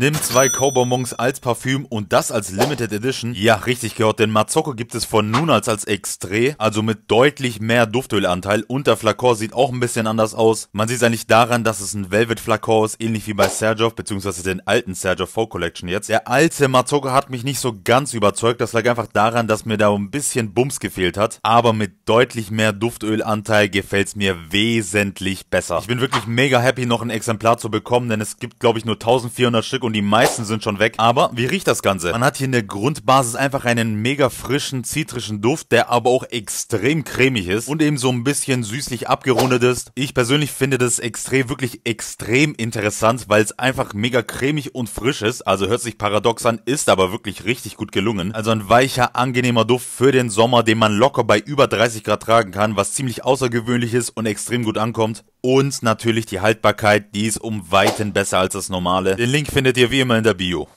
Nimm zwei Kobonbons als Parfüm und das als Limited Edition. Ja, richtig gehört, denn Mazzocco gibt es von nun als als Extré, also mit deutlich mehr Duftölanteil und der Flakor sieht auch ein bisschen anders aus. Man sieht es eigentlich daran, dass es ein Velvet Flakor ist, ähnlich wie bei Sergio, beziehungsweise den alten Sergio 4 Collection jetzt. Der alte Mazzocco hat mich nicht so ganz überzeugt, das lag einfach daran, dass mir da ein bisschen Bums gefehlt hat, aber mit deutlich mehr Duftölanteil gefällt es mir wesentlich besser. Ich bin wirklich mega happy, noch ein Exemplar zu bekommen, denn es gibt glaube ich nur 1400 Stück und die meisten sind schon weg. Aber wie riecht das Ganze? Man hat hier in der Grundbasis einfach einen mega frischen, zitrischen Duft, der aber auch extrem cremig ist und eben so ein bisschen süßlich abgerundet ist. Ich persönlich finde das extrem, wirklich extrem interessant, weil es einfach mega cremig und frisch ist. Also hört sich paradox an, ist aber wirklich richtig gut gelungen. Also ein weicher, angenehmer Duft für den Sommer, den man locker bei über 30 Grad tragen kann, was ziemlich außergewöhnlich ist und extrem gut ankommt und natürlich die Haltbarkeit, die ist um Weiten besser als das normale. Den Link findet ihr wie immer in der Bio.